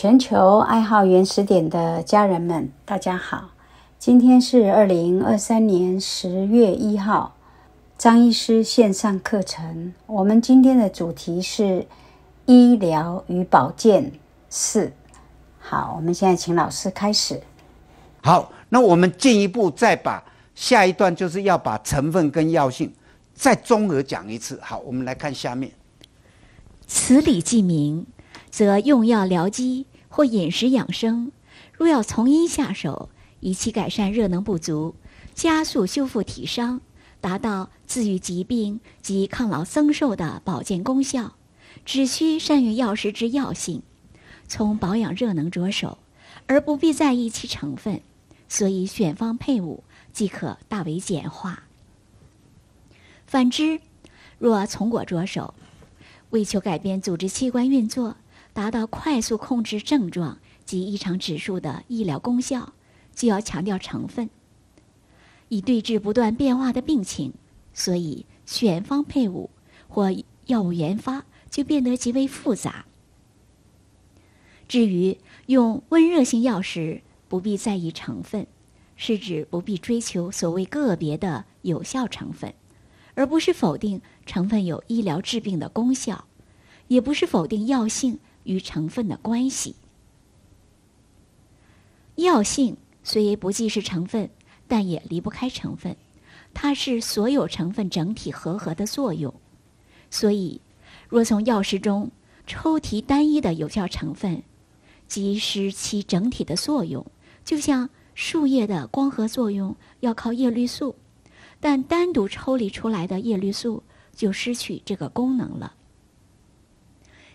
全球爱好原始点的家人们，大家好！今天是二零二三年十月一号，张医师线上课程。我们今天的主题是医疗与保健四。好，我们现在请老师开始。好，那我们进一步再把下一段，就是要把成分跟药性再综合讲一次。好，我们来看下面。此理即名。则用药疗疾或饮食养生。若要从医下手，以期改善热能不足，加速修复体伤，达到治愈疾病及抗老增寿的保健功效，只需善用药食之药性，从保养热能着手，而不必在意其成分。所以选方配伍即可大为简化。反之，若从果着手，为求改变组织器官运作，达到快速控制症状及异常指数的医疗功效，就要强调成分，以对治不断变化的病情，所以选方配伍或药物研发就变得极为复杂。至于用温热性药时，不必在意成分，是指不必追求所谓个别的有效成分，而不是否定成分有医疗治病的功效，也不是否定药性。与成分的关系，药性虽不既是成分，但也离不开成分，它是所有成分整体合合的作用。所以，若从药师中抽提单一的有效成分，即失其整体的作用。就像树叶的光合作用要靠叶绿素，但单独抽离出来的叶绿素就失去这个功能了。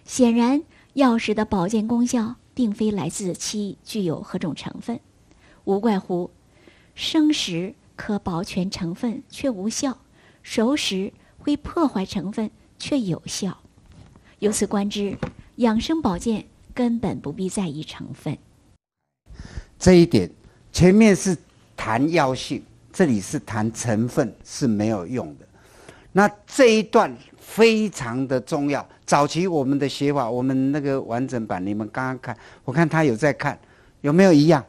显然。药食的保健功效，并非来自其具有何种成分，无怪乎生食可保全成分却无效，熟食会破坏成分却有效。由此观之，养生保健根本不必在意成分。这一点，前面是谈药性，这里是谈成分是没有用的。那这一段非常的重要。早期我们的写法，我们那个完整版，你们刚刚看，我看他有在看，有没有一样？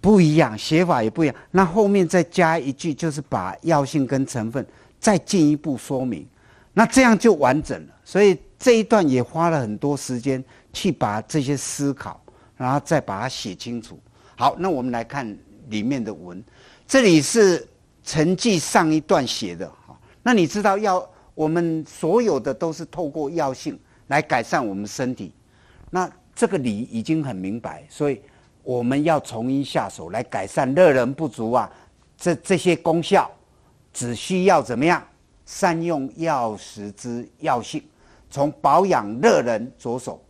不一样，写法也不一样。那后面再加一句，就是把药性跟成分再进一步说明，那这样就完整了。所以这一段也花了很多时间去把这些思考，然后再把它写清楚。好，那我们来看里面的文，这里是陈迹上一段写的。好，那你知道要？我们所有的都是透过药性来改善我们身体，那这个理已经很明白，所以我们要从一下手来改善热人不足啊，这这些功效只需要怎么样善用药食之药性，从保养热人着手，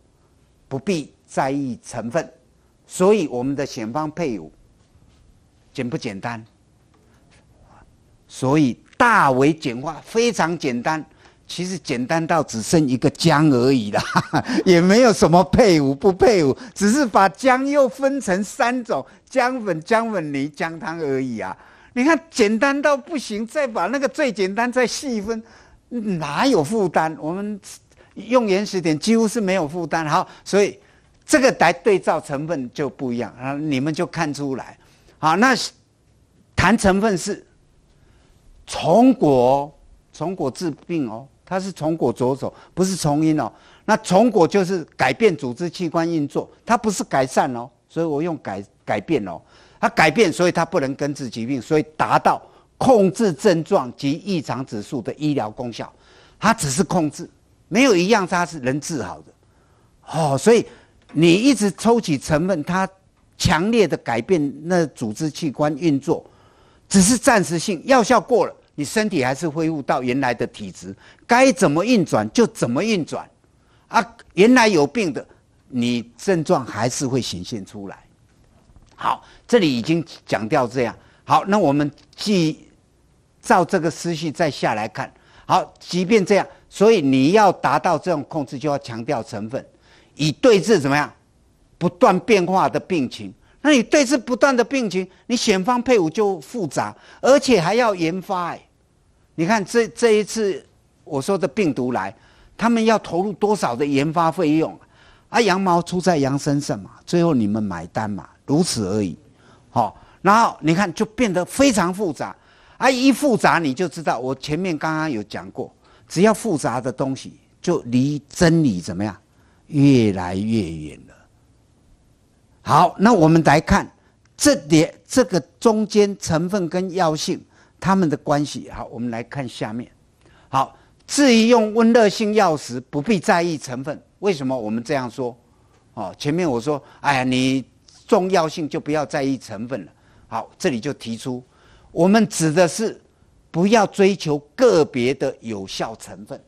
不必在意成分，所以我们的选方配伍简不简单？所以。大为简化，非常简单，其实简单到只剩一个姜而已啦，也没有什么配伍不配伍，只是把姜又分成三种：姜粉、姜粉泥、姜汤而已啊。你看，简单到不行，再把那个最简单再细分，哪有负担？我们用岩石点几乎是没有负担，好，所以这个来对照成分就不一样啊，你们就看出来。好，那谈成分是。从果，从果治病哦，它是从果着手，不是从因哦。那从果就是改变组织器官运作，它不是改善哦，所以我用改改变哦，它改变，所以它不能根治疾病，所以达到控制症状及异常指数的医疗功效，它只是控制，没有一样它是能治好的。哦，所以你一直抽取成分，它强烈的改变那组织器官运作，只是暂时性，药效过了。你身体还是恢复到原来的体质，该怎么运转就怎么运转，啊，原来有病的，你症状还是会显现出来。好，这里已经讲到这样。好，那我们继照这个思绪再下来看。好，即便这样，所以你要达到这种控制，就要强调成分，以对治怎么样不断变化的病情。那你对峙不断的病情，你选方配伍就复杂，而且还要研发。哎，你看这这一次我说的病毒来，他们要投入多少的研发费用？啊，羊毛出在羊身上嘛，最后你们买单嘛，如此而已。好，然后你看就变得非常复杂。啊，一复杂你就知道，我前面刚刚有讲过，只要复杂的东西就离真理怎么样越来越远了。好，那我们来看这里这个中间成分跟药性它们的关系。好，我们来看下面。好，至于用温热性药时，不必在意成分。为什么我们这样说？哦，前面我说，哎呀，你重要性就不要在意成分了。好，这里就提出，我们指的是不要追求个别的有效成分。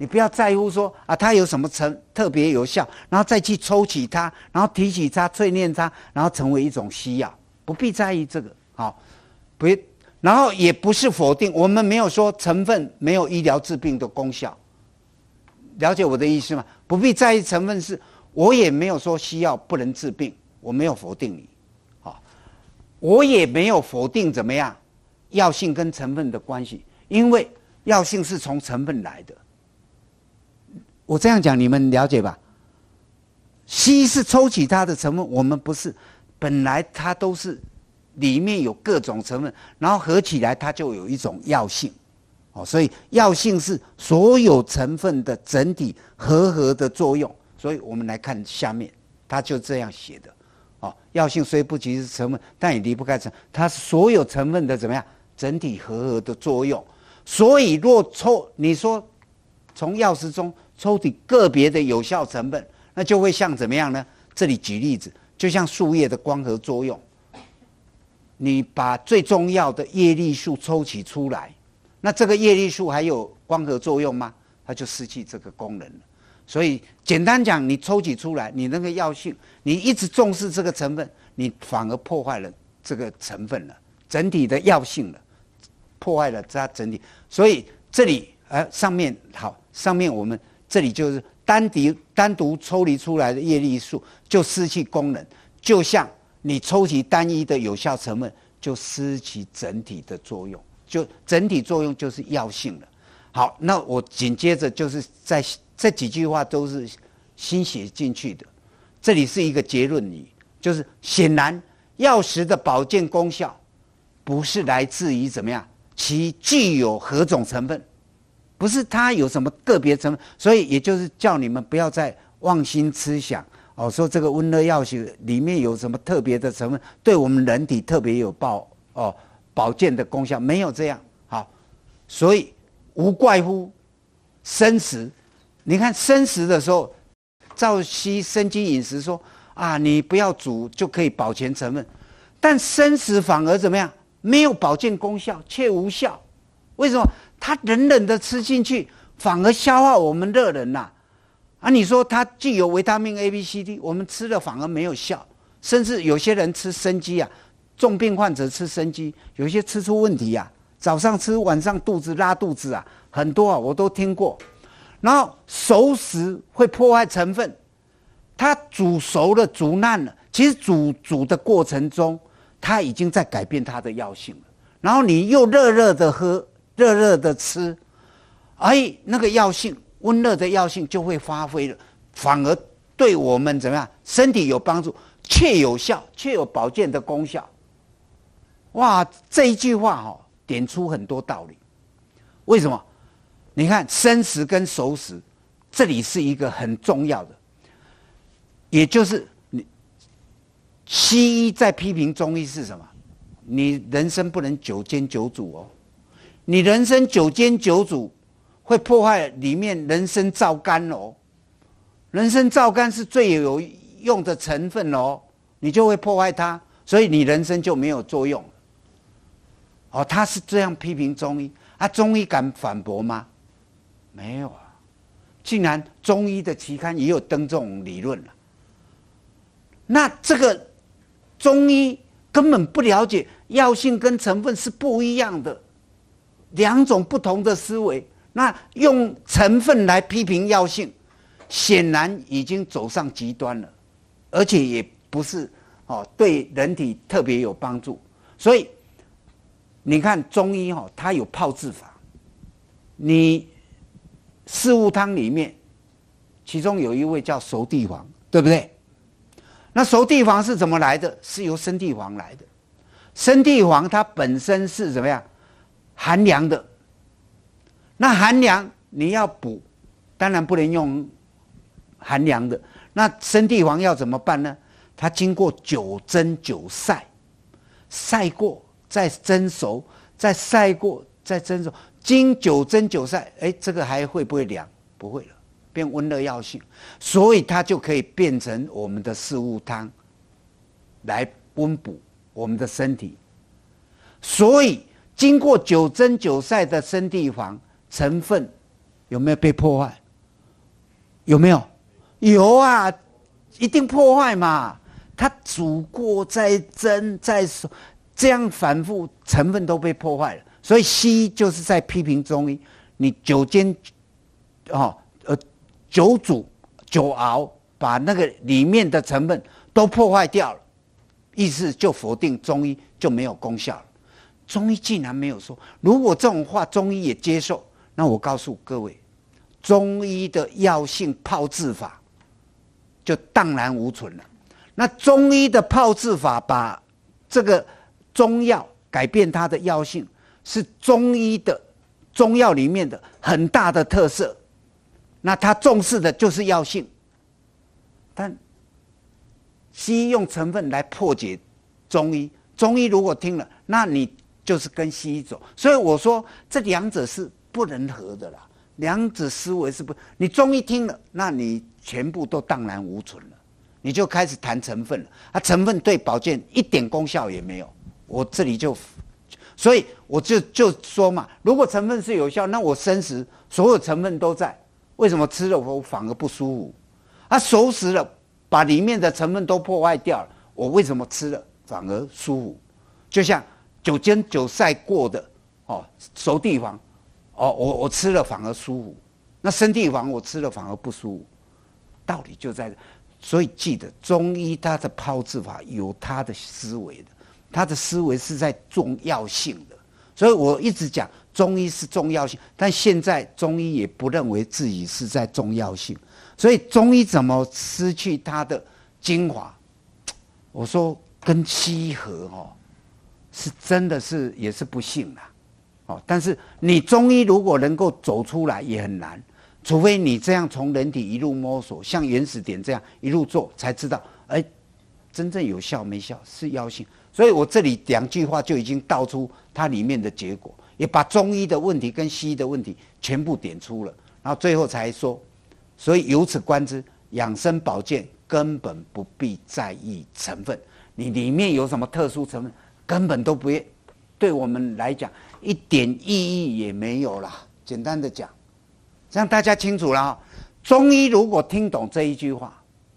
你不要在乎说啊，它有什么成特别有效，然后再去抽取它，然后提取它，淬炼它，然后成为一种西药，不必在意这个。好，不，然后也不是否定，我们没有说成分没有医疗治病的功效，了解我的意思吗？不必在意成分，是我也没有说西药不能治病，我没有否定你，好，我也没有否定怎么样，药性跟成分的关系，因为药性是从成分来的。我这样讲，你们了解吧？西是抽取它的成分，我们不是。本来它都是里面有各种成分，然后合起来，它就有一种药性。哦，所以药性是所有成分的整体合合的作用。所以我们来看下面，它就这样写的。哦，药性虽不及是成分，但也离不开成。它所有成分的怎么样整体合合的作用。所以若抽你说从药师中。抽取个别的有效成分，那就会像怎么样呢？这里举例子，就像树叶的光合作用，你把最重要的叶绿素抽取出来，那这个叶绿素还有光合作用吗？它就失去这个功能了。所以简单讲，你抽取出来，你那个药性，你一直重视这个成分，你反而破坏了这个成分了，整体的药性了，破坏了它整体。所以这里，呃，上面好，上面我们。这里就是单独单独抽离出来的叶绿素就失去功能，就像你抽取单一的有效成分就失去整体的作用，就整体作用就是药性了。好，那我紧接着就是在这几句话都是新写进去的，这里是一个结论语，就是显然药食的保健功效不是来自于怎么样，其具有何种成分。不是它有什么个别成分，所以也就是叫你们不要再妄心痴想哦，说这个温热药性里面有什么特别的成分，对我们人体特别有保哦保健的功效，没有这样好，所以无怪乎生食。你看生食的时候，照吸生津饮食说啊，你不要煮就可以保全成分，但生食反而怎么样？没有保健功效，却无效，为什么？它冷冷的吃进去，反而消化我们热人呐！啊，你说它具有维他命 A、B、C、D，我们吃了反而没有效，甚至有些人吃生鸡啊，重病患者吃生鸡，有些吃出问题啊，早上吃晚上肚子拉肚子啊，很多啊我都听过。然后熟食会破坏成分，它煮熟了、煮烂了，其实煮煮的过程中，它已经在改变它的药性了。然后你又热热的喝。热热的吃，哎，那个药性温热的药性就会发挥了，反而对我们怎么样身体有帮助，却有效，却有保健的功效。哇，这一句话哦，点出很多道理。为什么？你看生食跟熟食，这里是一个很重要的，也就是你西医在批评中医是什么？你人生不能久煎久煮哦。你人参久煎久煮，会破坏里面人参皂苷哦。人参皂苷是最有用的成分哦，你就会破坏它，所以你人参就没有作用。哦，他是这样批评中医，啊，中医敢反驳吗？没有啊，竟然中医的期刊也有登这种理论了。那这个中医根本不了解药性跟成分是不一样的。两种不同的思维，那用成分来批评药性，显然已经走上极端了，而且也不是哦，对人体特别有帮助。所以你看中医哦，它有炮制法。你四物汤里面，其中有一味叫熟地黄，对不对？那熟地黄是怎么来的？是由生地黄来的。生地黄它本身是怎么样？寒凉的，那寒凉你要补，当然不能用寒凉的。那生地黄要怎么办呢？它经过九蒸九晒，晒过再蒸熟，再晒过再蒸熟，经九蒸九晒，哎，这个还会不会凉？不会了，变温热药性，所以它就可以变成我们的四物汤，来温补我们的身体。所以。经过九蒸九晒的生地黄成分有没有被破坏？有没有？有啊，一定破坏嘛。它煮过再蒸再熟，这样反复，成分都被破坏了。所以西医就是在批评中医，你久煎，哦呃，久煮、久熬，把那个里面的成分都破坏掉了，意思就否定中医就没有功效了。中医竟然没有说，如果这种话，中医也接受。那我告诉各位，中医的药性炮制法就荡然无存了。那中医的炮制法把这个中药改变它的药性，是中医的中药里面的很大的特色。那他重视的就是药性，但西医用成分来破解中医，中医如果听了，那你。就是跟西医走，所以我说这两者是不能合的啦。两者思维是不，你中医听了，那你全部都荡然无存了，你就开始谈成分了。啊，成分对保健一点功效也没有。我这里就，所以我就就说嘛，如果成分是有效，那我生食所有成分都在，为什么吃了我反而不舒服？啊，熟食了，把里面的成分都破坏掉了，我为什么吃了反而舒服？就像。九煎九晒过的哦熟地黄哦，我我吃了反而舒服，那生地黄我吃了反而不舒服，道理就在，所以记得中医它的炮制法有它的思维的，它的思维是在重要性的，所以我一直讲中医是重要性，但现在中医也不认为自己是在重要性，所以中医怎么失去它的精华？我说跟西合哦。是真的是也是不幸啦，哦，但是你中医如果能够走出来也很难，除非你这样从人体一路摸索，像原始点这样一路做，才知道哎，真正有效没效是药性。所以我这里两句话就已经道出它里面的结果，也把中医的问题跟西医的问题全部点出了，然后最后才说，所以由此观之，养生保健根本不必在意成分，你里面有什么特殊成分。根本都不对，我们来讲一点意义也没有啦。简单的讲，让大家清楚了，中医如果听懂这一句话，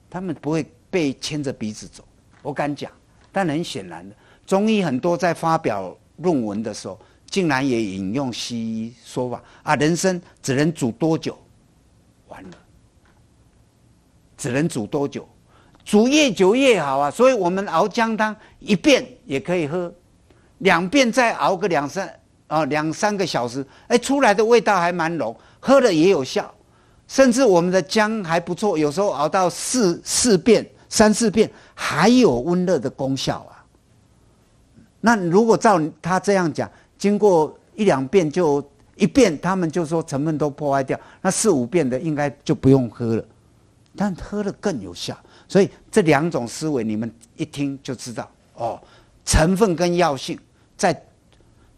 他们不会被牵着鼻子走。我敢讲，但很显然的，中医很多在发表论文的时候，竟然也引用西医说法啊，人生只能煮多久？完了，只能煮多久？煮越久越好啊，所以我们熬姜汤一遍也可以喝，两遍再熬个两三啊两三个小时，哎，出来的味道还蛮浓，喝了也有效。甚至我们的姜还不错，有时候熬到四四遍、三四遍，还有温热的功效啊。那如果照他这样讲，经过一两遍就一遍，他们就说成分都破坏掉，那四五遍的应该就不用喝了，但喝了更有效。所以这两种思维，你们一听就知道哦，成分跟药性，在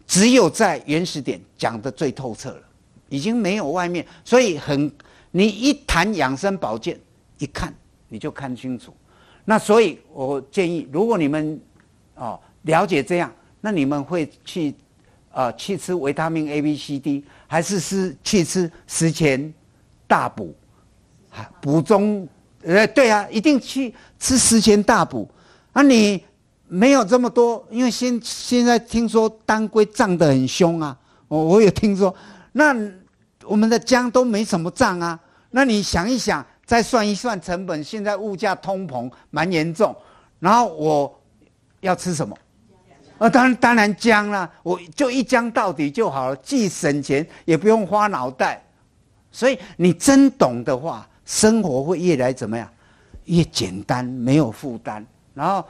只有在原始点讲的最透彻了，已经没有外面，所以很，你一谈养生保健，一看你就看清楚。那所以我建议，如果你们哦了解这样，那你们会去呃去吃维他命 A、B、C、D，还是是去吃食前大补，补中。呃，对啊，一定去吃十钱大补。啊，你没有这么多，因为现现在听说当归涨得很凶啊，我我也听说。那我们的姜都没什么涨啊。那你想一想，再算一算成本，现在物价通膨蛮严重。然后我要吃什么？啊，当然当然姜啦，我就一姜到底就好了，既省钱也不用花脑袋。所以你真懂的话。生活会越来怎么样？越简单，没有负担。然后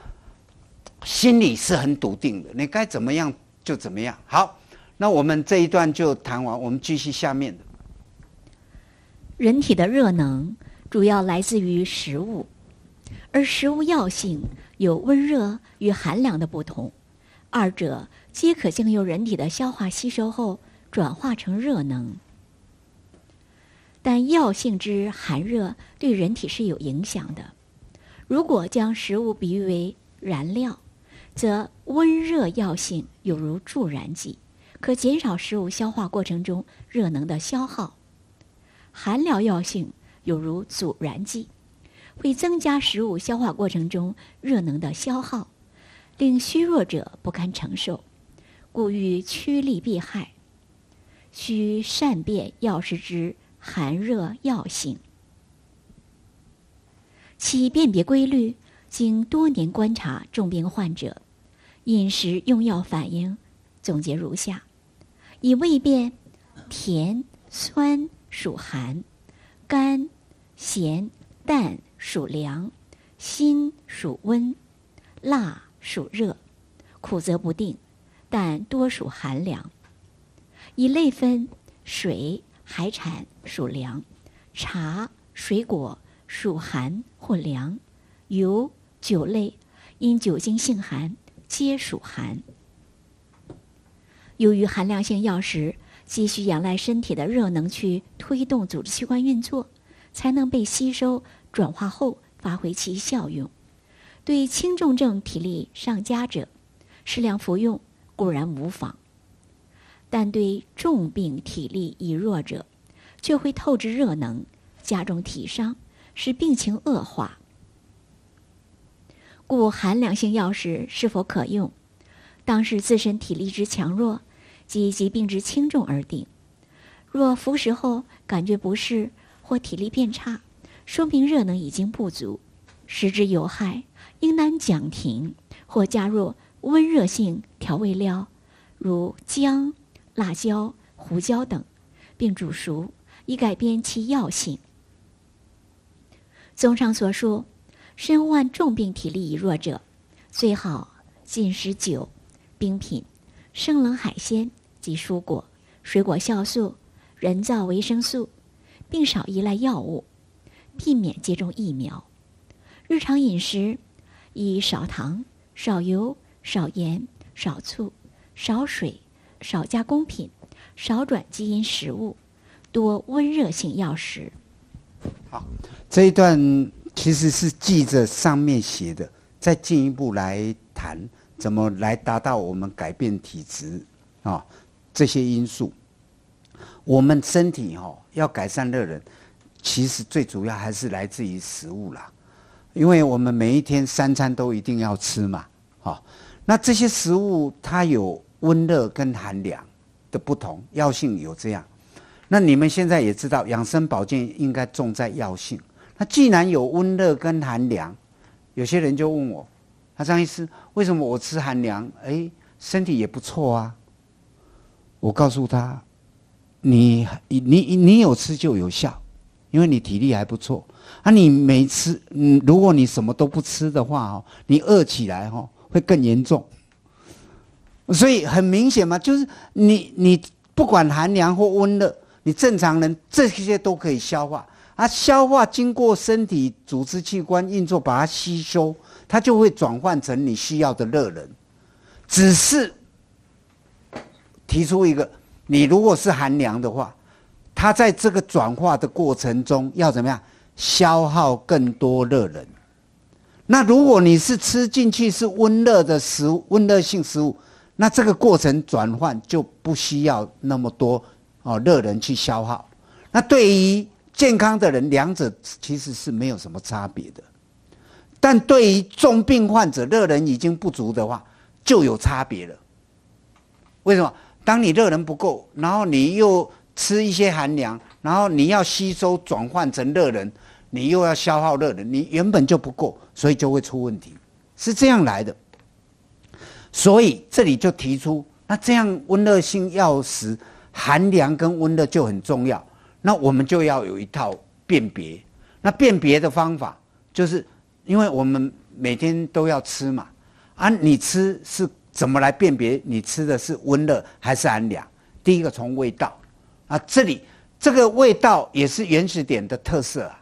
心里是很笃定的，你该怎么样就怎么样。好，那我们这一段就谈完，我们继续下面的。人体的热能主要来自于食物，而食物药性有温热与寒凉的不同，二者皆可经由人体的消化吸收后转化成热能。但药性之寒热对人体是有影响的。如果将食物比喻为燃料，则温热药性有如助燃剂，可减少食物消化过程中热能的消耗；寒凉药性有如阻燃剂，会增加食物消化过程中热能的消耗，令虚弱者不堪承受。故欲趋利避害，需善辨药食之。寒热药性，其辨别规律，经多年观察重病患者饮食用药反应，总结如下：以味变甜、酸属寒；甘、咸、淡属凉；辛属温；辣属热；苦则不定，但多属寒凉。以类分，水。海产属凉，茶、水果属寒或凉，油、酒类因酒精性寒，皆属寒。由于寒凉性药食，急需仰赖身体的热能去推动组织器官运作，才能被吸收转化后发挥其效用。对轻重症体力上佳者，适量服用固然无妨。但对重病、体力已弱者，却会透支热能，加重体伤，使病情恶化。故寒凉性药食是否可用，当是自身体力之强弱及疾病之轻重而定。若服食后感觉不适或体力变差，说明热能已经不足，食之有害，应当讲停或加入温热性调味料，如姜。辣椒、胡椒等，并煮熟，以改变其药性。综上所述，身患重病、体力已弱者，最好进食酒、冰品、生冷海鲜及蔬果、水果酵素、人造维生素，并少依赖药物，避免接种疫苗。日常饮食以少糖、少油、少盐、少醋、少水。少加工品，少转基因食物，多温热性药食。好，这一段其实是记着上面写的，再进一步来谈怎么来达到我们改变体质啊这些因素。我们身体哈要改善热人，其实最主要还是来自于食物啦，因为我们每一天三餐都一定要吃嘛。好，那这些食物它有。温热跟寒凉的不同，药性有这样。那你们现在也知道，养生保健应该重在药性。那既然有温热跟寒凉，有些人就问我，他这样师，为什么我吃寒凉，哎，身体也不错啊？我告诉他，你你你有吃就有效，因为你体力还不错。啊，你没吃，嗯，如果你什么都不吃的话哦，你饿起来哦会更严重。所以很明显嘛，就是你你不管寒凉或温热，你正常人这些都可以消化啊。消化经过身体组织器官运作，把它吸收，它就会转换成你需要的热能。只是提出一个，你如果是寒凉的话，它在这个转化的过程中要怎么样消耗更多热能？那如果你是吃进去是温热的食物，温热性食物。那这个过程转换就不需要那么多哦热能去消耗。那对于健康的人，两者其实是没有什么差别的。但对于重病患者，热能已经不足的话，就有差别了。为什么？当你热能不够，然后你又吃一些寒凉，然后你要吸收转换成热能，你又要消耗热能，你原本就不够，所以就会出问题，是这样来的。所以这里就提出，那这样温热性药食寒凉跟温热就很重要。那我们就要有一套辨别。那辨别的方法就是，因为我们每天都要吃嘛，啊，你吃是怎么来辨别你吃的是温热还是寒凉？第一个从味道，啊，这里这个味道也是原始点的特色啊，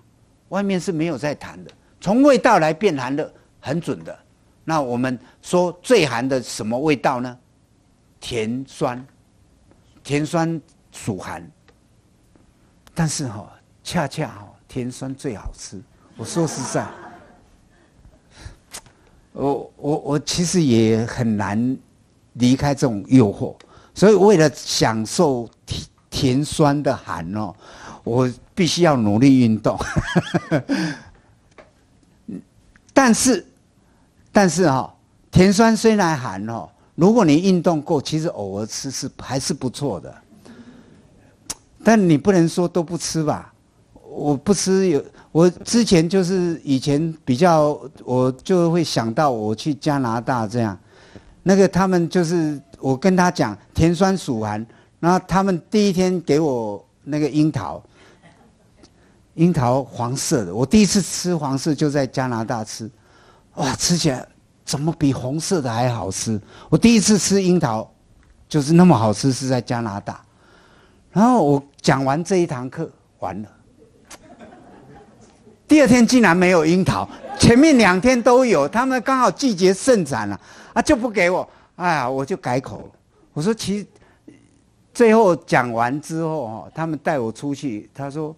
外面是没有在谈的，从味道来辨寒热很准的。那我们说最寒的什么味道呢？甜酸，甜酸属寒，但是哈，恰恰哈甜酸最好吃。我说实在，我我我其实也很难离开这种诱惑，所以为了享受甜甜酸的寒哦，我必须要努力运动。但是。但是哈，甜酸虽然寒哦，如果你运动够，其实偶尔吃是还是不错的。但你不能说都不吃吧？我不吃有，我之前就是以前比较，我就会想到我去加拿大这样，那个他们就是我跟他讲甜酸属寒，然后他们第一天给我那个樱桃，樱桃黄色的，我第一次吃黄色就在加拿大吃。哇，吃起来怎么比红色的还好吃？我第一次吃樱桃，就是那么好吃，是在加拿大。然后我讲完这一堂课，完了，第二天竟然没有樱桃，前面两天都有，他们刚好季节盛产了，啊就不给我，哎呀，我就改口了。我说其实最后讲完之后哦，他们带我出去，他说，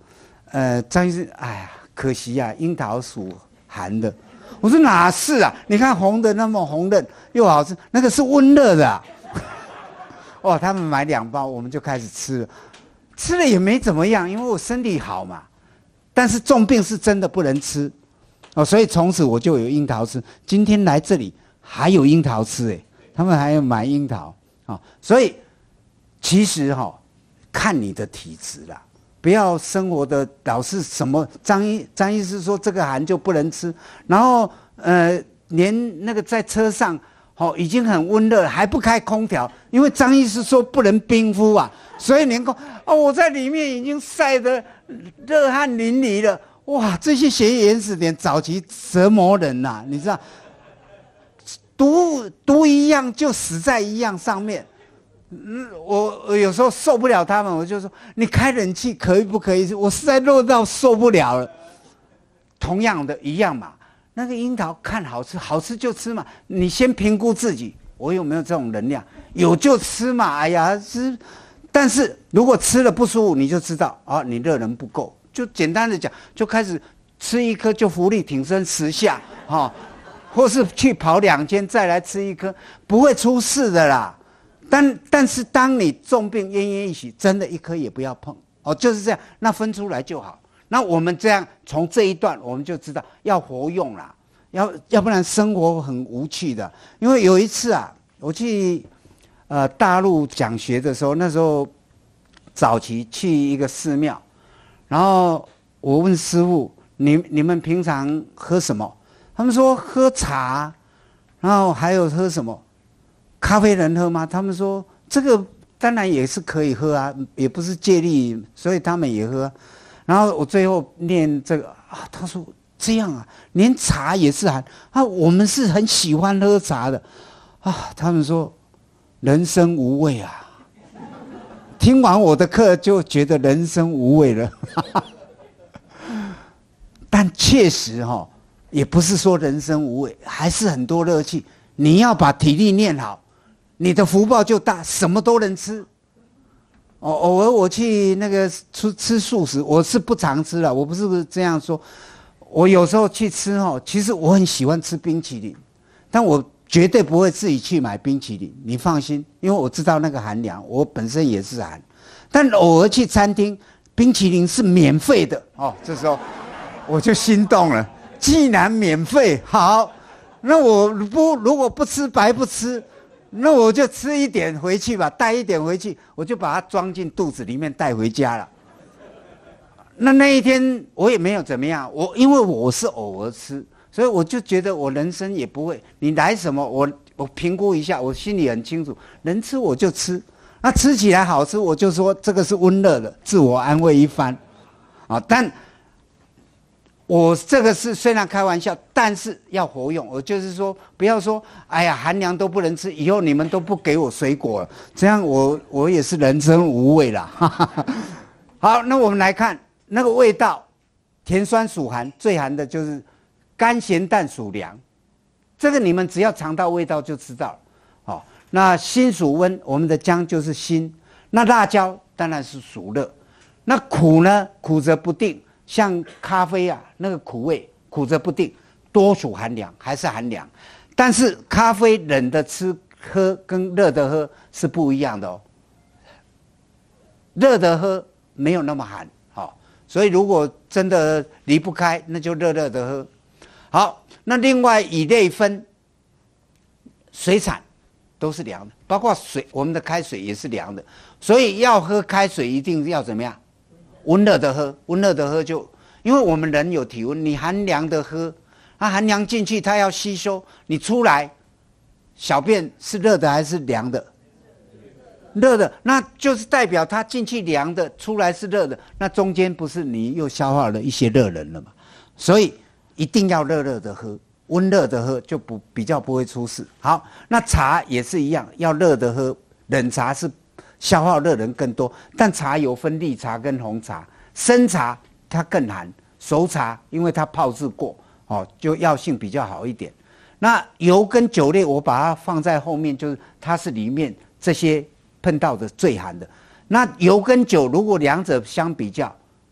呃，张医生，哎呀，可惜呀，樱桃属寒的。我说哪是啊？你看红的那么红嫩又好吃，那个是温热的。哦，他们买两包，我们就开始吃了，吃了也没怎么样，因为我身体好嘛。但是重病是真的不能吃，哦，所以从此我就有樱桃吃。今天来这里还有樱桃吃哎，他们还要买樱桃啊。所以其实哈，看你的体质啦。不要生活的老是什么张医张医师说这个寒就不能吃，然后呃连那个在车上哦已经很温热还不开空调，因为张医师说不能冰敷啊，所以连个哦我在里面已经晒得热汗淋漓了，哇这些邪言是点早期折磨人呐，你知道，毒毒一样就死在一样上面。嗯，我我有时候受不了他们，我就说你开冷气可以不可以？我实在热到受不了了。同样的一样嘛，那个樱桃看好吃，好吃就吃嘛。你先评估自己，我有没有这种能量？有就吃嘛。哎呀，是，但是如果吃了不舒服，你就知道啊，你热能不够。就简单的讲，就开始吃一颗就浮力挺身十下，哈，或是去跑两圈再来吃一颗，不会出事的啦。但但是，当你重病奄奄一息，真的，一颗也不要碰哦，就是这样。那分出来就好。那我们这样从这一段，我们就知道要活用啦，要要不然生活很无趣的。因为有一次啊，我去呃大陆讲学的时候，那时候早期去一个寺庙，然后我问师傅：“你你们平常喝什么？”他们说：“喝茶。”然后还有喝什么？咖啡能喝吗？他们说这个当然也是可以喝啊，也不是借力，所以他们也喝。然后我最后念这个啊，他说这样啊，连茶也是含啊，我们是很喜欢喝茶的啊。他们说人生无味啊，听完我的课就觉得人生无味了。但确实哈，也不是说人生无味，还是很多乐趣。你要把体力练好。你的福报就大，什么都能吃。哦，偶尔我去那个吃吃素食，我是不常吃了。我不是这样说，我有时候去吃哦。其实我很喜欢吃冰淇淋，但我绝对不会自己去买冰淇淋。你放心，因为我知道那个寒凉，我本身也是寒。但偶尔去餐厅，冰淇淋是免费的哦。这时候我就心动了，既然免费，好，那我不如果不吃白不吃。那我就吃一点回去吧，带一点回去，我就把它装进肚子里面带回家了。那那一天我也没有怎么样，我因为我是偶尔吃，所以我就觉得我人生也不会。你来什么，我我评估一下，我心里很清楚，能吃我就吃，那吃起来好吃，我就说这个是温热的，自我安慰一番，啊，但。我这个是虽然开玩笑，但是要活用。我就是说，不要说，哎呀，寒凉都不能吃，以后你们都不给我水果，这样我我也是人生无味了。好，那我们来看那个味道，甜酸属寒，最寒的就是甘咸淡属凉。这个你们只要尝到味道就知道了。好，那辛属温，我们的姜就是辛，那辣椒当然是属热，那苦呢？苦则不定。像咖啡啊，那个苦味苦则不定，多数寒凉还是寒凉。但是咖啡冷的吃喝跟热的喝是不一样的哦。热的喝没有那么寒，好，所以如果真的离不开，那就热热的喝。好，那另外以类分水产都是凉的，包括水，我们的开水也是凉的，所以要喝开水一定要怎么样？温热的喝，温热的喝就，因为我们人有体温，你寒凉的喝，它寒凉进去，它要吸收，你出来，小便是热的还是凉的？热的，那就是代表它进去凉的，出来是热的，那中间不是你又消化了一些热能了嘛？所以一定要热热的喝，温热的喝就不比较不会出事。好，那茶也是一样，要热的喝，冷茶是。消耗热的人更多，但茶有分绿茶跟红茶，生茶它更寒，熟茶因为它泡制过，哦，就药性比较好一点。那油跟酒类，我把它放在后面，就是它是里面这些碰到的最寒的。那油跟酒如果两者相比较，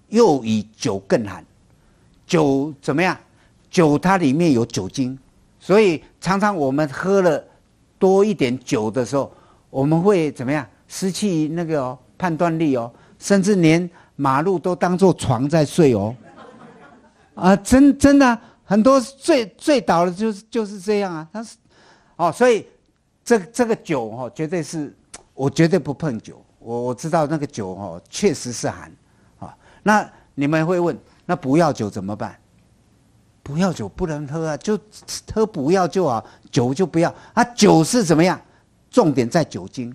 又以酒更寒。酒怎么样？酒它里面有酒精，所以常常我们喝了多一点酒的时候，我们会怎么样？失去那个判断力哦，甚至连马路都当作床在睡哦。啊，真真的很多醉醉倒了就是就是这样啊。他是哦，所以这这个酒哦，绝对是我绝对不碰酒。我我知道那个酒哦，确实是寒啊。那你们会问，那不要酒怎么办？不要酒不能喝啊，就喝不要就好，酒就不要。啊，酒是怎么样？重点在酒精。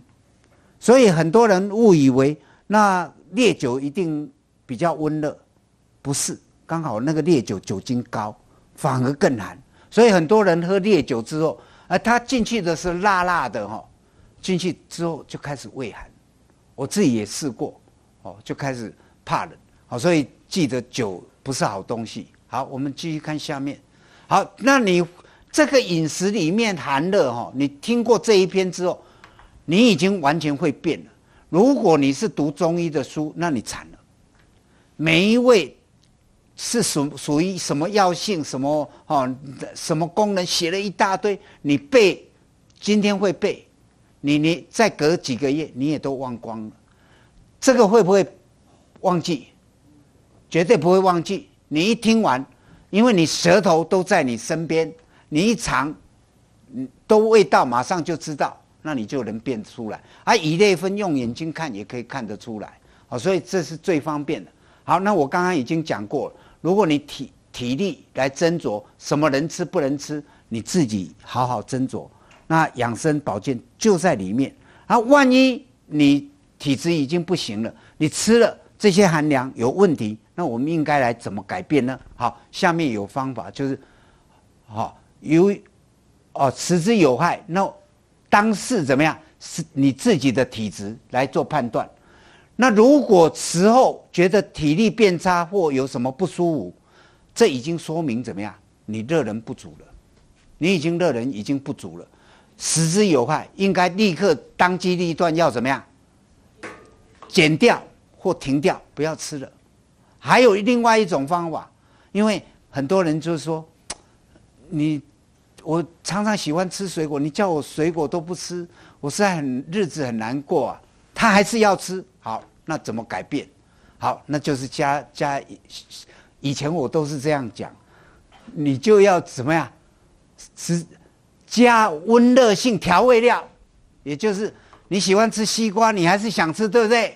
所以很多人误以为那烈酒一定比较温热，不是？刚好那个烈酒酒精高，反而更寒。所以很多人喝烈酒之后，而他进去的是辣辣的哈，进去之后就开始胃寒。我自己也试过，哦，就开始怕冷。好，所以记得酒不是好东西。好，我们继续看下面。好，那你这个饮食里面寒热哈？你听过这一篇之后。你已经完全会变了。如果你是读中医的书，那你惨了。每一位是属属于什么药性什么哦什么功能，写了一大堆，你背，今天会背，你你再隔几个月你也都忘光了。这个会不会忘记？绝对不会忘记。你一听完，因为你舌头都在你身边，你一尝，嗯，都味道马上就知道。那你就能辨出来，而乙类分用眼睛看也可以看得出来，好，所以这是最方便的。好，那我刚刚已经讲过了，如果你体体力来斟酌什么能吃不能吃，你自己好好斟酌。那养生保健就在里面。啊，万一你体质已经不行了，你吃了这些寒凉有问题，那我们应该来怎么改变呢？好，下面有方法，就是，好有，哦，持之有害那。当是怎么样？是你自己的体质来做判断。那如果时候觉得体力变差或有什么不舒服，这已经说明怎么样？你热能不足了，你已经热能已经不足了，食之有害，应该立刻当机立断要怎么样？减掉或停掉，不要吃了。还有另外一种方法，因为很多人就是说，你。我常常喜欢吃水果，你叫我水果都不吃，我实在很日子很难过啊。他还是要吃，好，那怎么改变？好，那就是加加。以前我都是这样讲，你就要怎么样，吃加温热性调味料，也就是你喜欢吃西瓜，你还是想吃，对不对？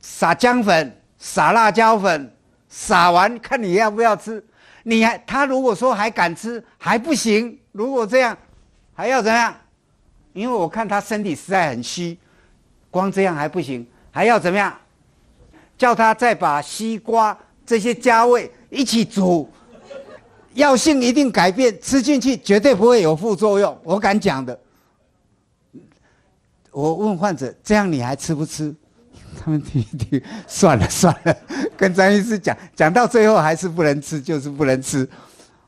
撒姜粉，撒辣椒粉，撒完看你要不要吃。你还他如果说还敢吃还不行，如果这样还要怎样？因为我看他身体实在很虚，光这样还不行，还要怎么样？叫他再把西瓜这些加味一起煮，药性一定改变，吃进去绝对不会有副作用，我敢讲的。我问患者，这样你还吃不吃？他们听一听，算了算了，跟张医师讲，讲到最后还是不能吃，就是不能吃，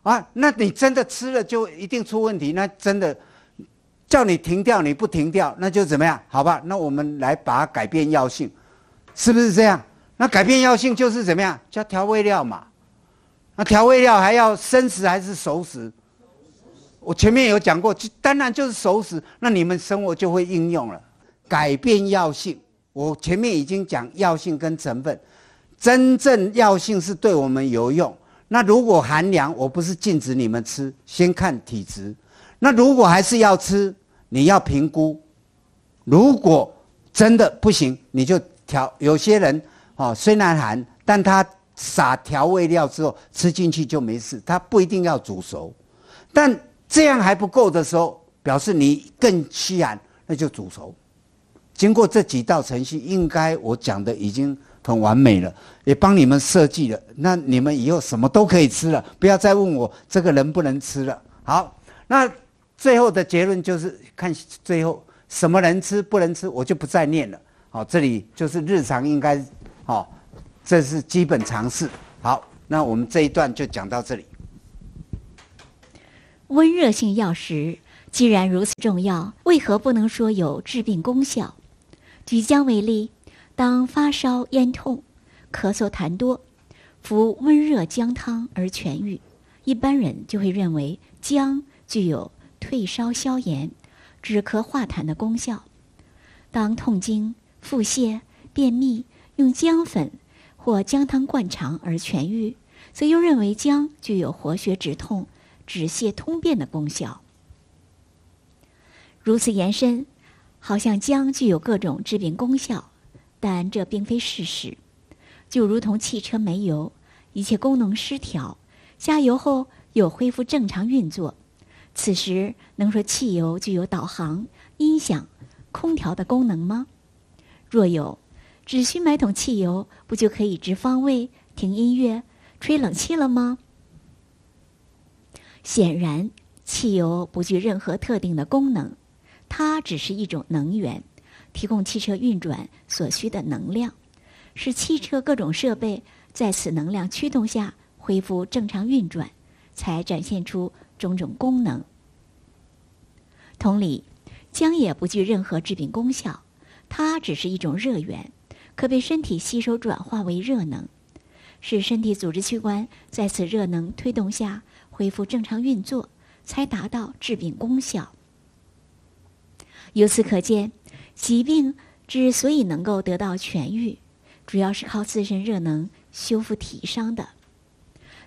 啊，那你真的吃了就一定出问题，那真的叫你停掉你不停掉，那就怎么样？好吧，那我们来把它改变药性，是不是这样？那改变药性就是怎么样？叫调味料嘛，那调味料还要生食还是熟食？我前面有讲过，就当然就是熟食，那你们生活就会应用了，改变药性。我前面已经讲药性跟成分，真正药性是对我们有用。那如果寒凉，我不是禁止你们吃，先看体质。那如果还是要吃，你要评估。如果真的不行，你就调。有些人哦，虽然寒，但他撒调味料之后吃进去就没事，他不一定要煮熟。但这样还不够的时候，表示你更虚寒，那就煮熟。经过这几道程序，应该我讲的已经很完美了，也帮你们设计了。那你们以后什么都可以吃了，不要再问我这个能不能吃了。好，那最后的结论就是看最后什么能吃不能吃，我就不再念了。好，这里就是日常应该，好，这是基本常识。好，那我们这一段就讲到这里。温热性药食既然如此重要，为何不能说有治病功效？以姜为例，当发烧、咽痛、咳嗽痰多，服温热姜汤而痊愈，一般人就会认为姜具有退烧、消炎、止咳化痰的功效；当痛经、腹泻、便秘用姜粉或姜汤灌肠而痊愈，则又认为姜具有活血止痛、止泻通便的功效。如此延伸。好像姜具有各种治病功效，但这并非事实。就如同汽车没油，一切功能失调，加油后又恢复正常运作。此时能说汽油具有导航、音响、空调的功能吗？若有，只需买桶汽油，不就可以直方位、听音乐、吹冷气了吗？显然，汽油不具任何特定的功能。它只是一种能源，提供汽车运转所需的能量，使汽车各种设备在此能量驱动下恢复正常运转，才展现出种种功能。同理，姜也不具任何治病功效，它只是一种热源，可被身体吸收转化为热能，使身体组织器官在此热能推动下恢复正常运作，才达到治病功效。由此可见，疾病之所以能够得到痊愈，主要是靠自身热能修复体伤的。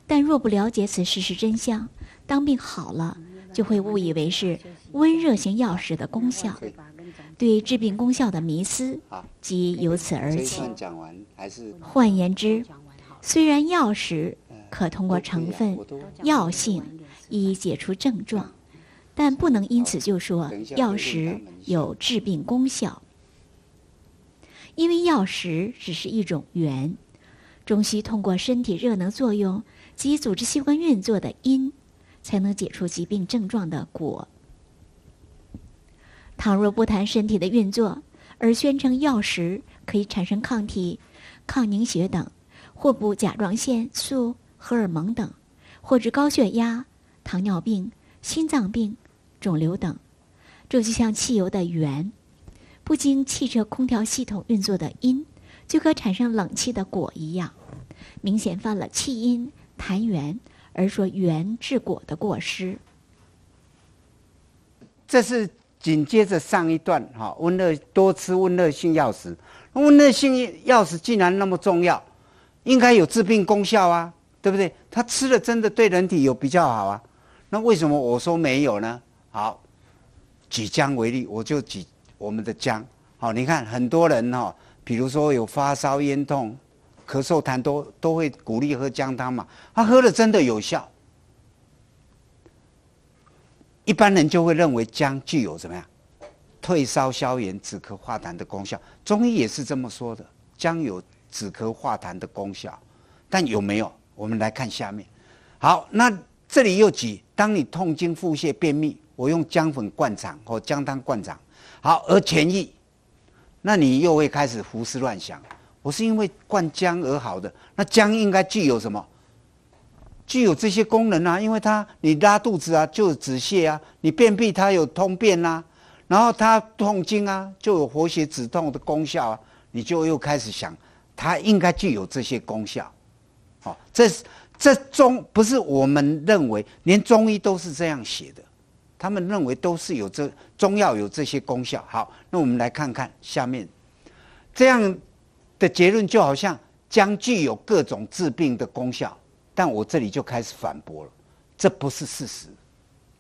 但若不了解此事实真相，当病好了，就会误以为是温热型药食的功效。对治病功效的迷思，即由此而起。换言之，虽然药食可通过成分、药性以解除症状。但不能因此就说药食有治病功效，因为药食只是一种源，中西通过身体热能作用及组织器官运作的因，才能解除疾病症状的果。倘若不谈身体的运作，而宣称药食可以产生抗体、抗凝血等，或补甲状腺素、荷尔蒙等，或治高血压、糖尿病、心脏病。肿瘤等，这就像汽油的源，不经汽车空调系统运作的因，就可产生冷气的果一样，明显犯了气因痰源而说源治果的过失。这是紧接着上一段哈，温热多吃温热性药食，温热性药食既然那么重要，应该有治病功效啊，对不对？他吃了真的对人体有比较好啊，那为什么我说没有呢？好，举姜为例，我就举我们的姜。好，你看很多人哈，比如说有发烧、咽痛、咳嗽、痰都都会鼓励喝姜汤嘛。他喝了真的有效。一般人就会认为姜具有怎么样，退烧、消炎、止咳化痰的功效。中医也是这么说的，姜有止咳化痰的功效。但有没有？我们来看下面。好，那这里又举，当你痛经、腹泻、便秘。我用姜粉灌肠或姜汤灌肠，好而痊愈，那你又会开始胡思乱想。我是因为灌姜而好的，那姜应该具有什么？具有这些功能啊？因为它你拉肚子啊，就止泻啊；你便秘，它有通便啊；然后它痛经啊，就有活血止痛的功效啊。你就又开始想，它应该具有这些功效。好，这是这中不是我们认为，连中医都是这样写的。他们认为都是有这中药有这些功效。好，那我们来看看下面这样的结论，就好像姜具有各种治病的功效。但我这里就开始反驳了，这不是事实。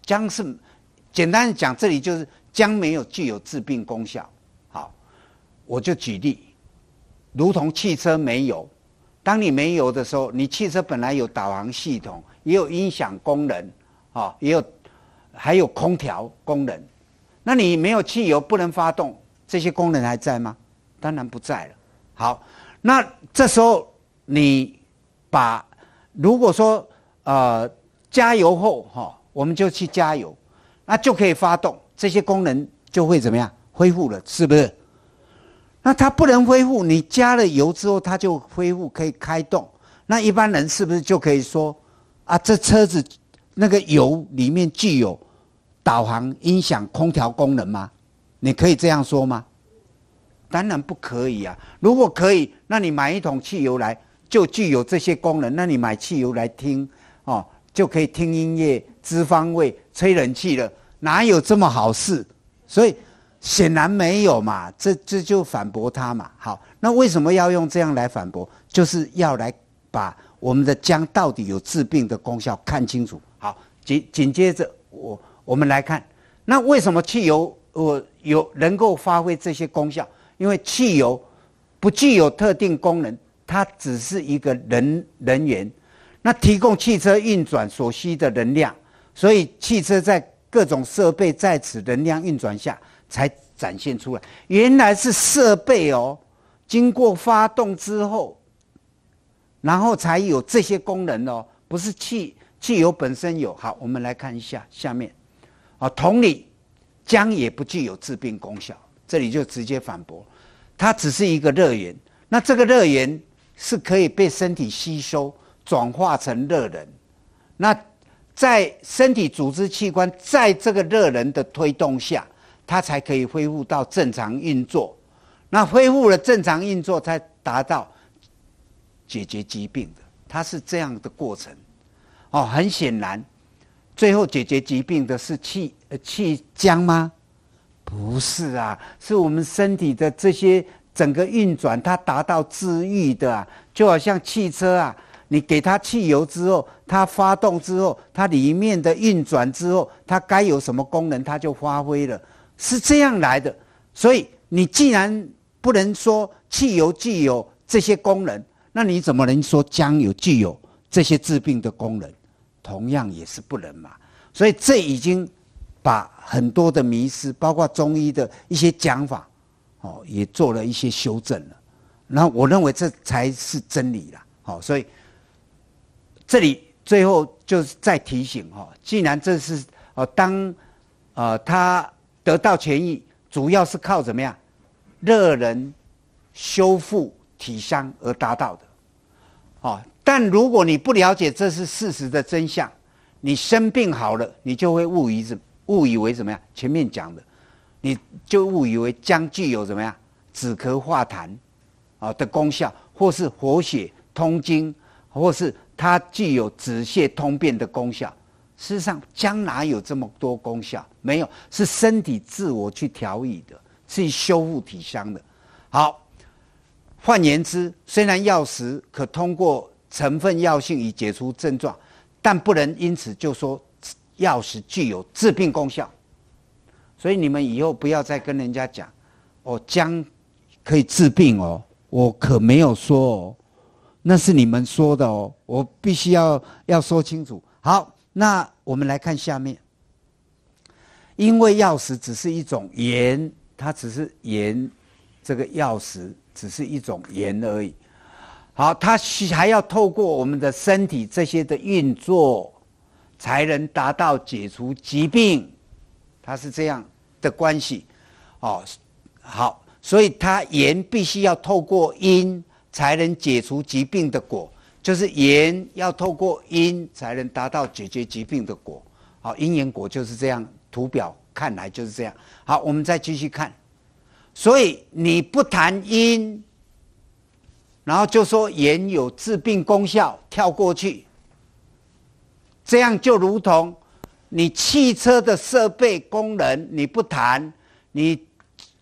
姜是简单讲，这里就是姜没有具有治病功效。好，我就举例，如同汽车没有，当你没油的时候，你汽车本来有导航系统，也有音响功能，啊，也有。还有空调功能，那你没有汽油不能发动，这些功能还在吗？当然不在了。好，那这时候你把如果说呃加油后哈，我们就去加油，那就可以发动，这些功能就会怎么样恢复了？是不是？那它不能恢复，你加了油之后它就恢复可以开动，那一般人是不是就可以说啊这车子？那个油里面具有导航、音响、空调功能吗？你可以这样说吗？当然不可以啊！如果可以，那你买一桶汽油来就具有这些功能，那你买汽油来听哦，就可以听音乐、滋方位、吹冷气了，哪有这么好事？所以显然没有嘛，这这就反驳他嘛。好，那为什么要用这样来反驳？就是要来把我们的姜到底有治病的功效看清楚。紧紧接着，我我们来看，那为什么汽油我有能够发挥这些功效？因为汽油不具有特定功能，它只是一个人能源，那提供汽车运转所需的能量，所以汽车在各种设备在此能量运转下才展现出来。原来是设备哦，经过发动之后，然后才有这些功能哦，不是气。汽油本身有好，我们来看一下下面。哦，同理，姜也不具有治病功效。这里就直接反驳，它只是一个热源。那这个热源是可以被身体吸收，转化成热能。那在身体组织器官在这个热能的推动下，它才可以恢复到正常运作。那恢复了正常运作，才达到解决疾病的。它是这样的过程。哦，很显然，最后解决疾病的是气呃气浆吗？不是啊，是我们身体的这些整个运转，它达到治愈的啊，就好像汽车啊，你给它汽油之后，它发动之后，它里面的运转之后，它该有什么功能，它就发挥了，是这样来的。所以你既然不能说汽油具有这些功能，那你怎么能说浆有具有这些治病的功能？同样也是不能嘛，所以这已经把很多的迷失，包括中医的一些讲法，哦，也做了一些修正了。然后我认为这才是真理啦，好，所以这里最后就是再提醒哈，既然这是哦，当呃他得到权益，主要是靠怎么样热人修复体伤而达到的，哦，但如果你不了解这是事实的真相，你生病好了，你就会误以为误以为怎么样？前面讲的，你就误以为姜具有怎么样止咳化痰啊的功效，或是活血通经，或是它具有止泻通便的功效。事实上，姜哪有这么多功效？没有，是身体自我去调理的，是修复体香的。好，换言之，虽然药食可通过。成分药性已解除症状，但不能因此就说药食具有治病功效。所以你们以后不要再跟人家讲，哦，姜可以治病哦，我可没有说哦，那是你们说的哦，我必须要要说清楚。好，那我们来看下面，因为药石只是一种盐，它只是盐，这个药石只是一种盐而已。好，它还要透过我们的身体这些的运作，才能达到解除疾病，它是这样的关系。哦，好，所以它言必须要透过因，才能解除疾病的果，就是言要透过因，才能达到解决疾病的果。好，因缘果就是这样，图表看来就是这样。好，我们再继续看，所以你不谈因。然后就说盐有治病功效，跳过去，这样就如同你汽车的设备功能你不谈，你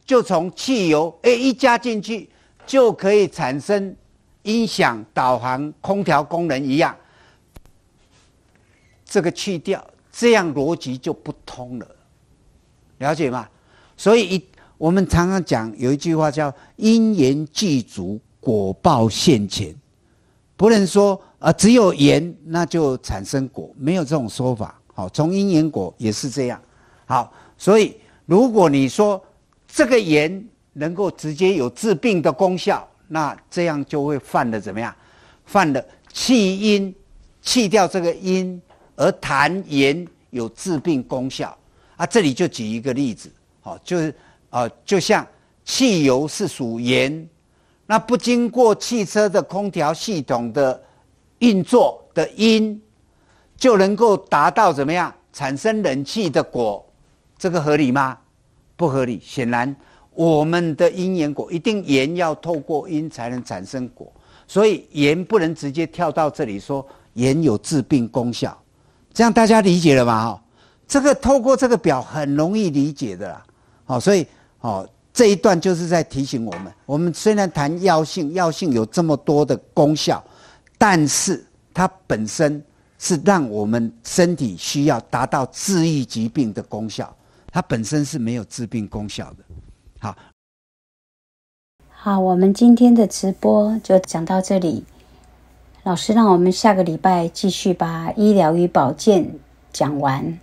就从汽油哎一加进去就可以产生音响、导航、空调功能一样，这个去掉，这样逻辑就不通了，了解吗？所以我们常常讲有一句话叫因缘具足。果报现前，不能说啊，只有盐那就产生果，没有这种说法。好，从因缘果也是这样。好，所以如果你说这个盐能够直接有治病的功效，那这样就会犯的怎么样？犯了气因，去掉这个因，而痰盐有治病功效啊。这里就举一个例子，好，就是啊，就像汽油是属盐。那不经过汽车的空调系统的运作的因，就能够达到怎么样产生冷气的果？这个合理吗？不合理。显然，我们的因缘果一定缘要透过因才能产生果，所以缘不能直接跳到这里说缘有治病功效。这样大家理解了吗？哈，这个透过这个表很容易理解的啦。好，所以，哦。这一段就是在提醒我们：我们虽然谈药性，药性有这么多的功效，但是它本身是让我们身体需要达到治愈疾病的功效，它本身是没有治病功效的。好，好，我们今天的直播就讲到这里。老师让我们下个礼拜继续把医疗与保健讲完。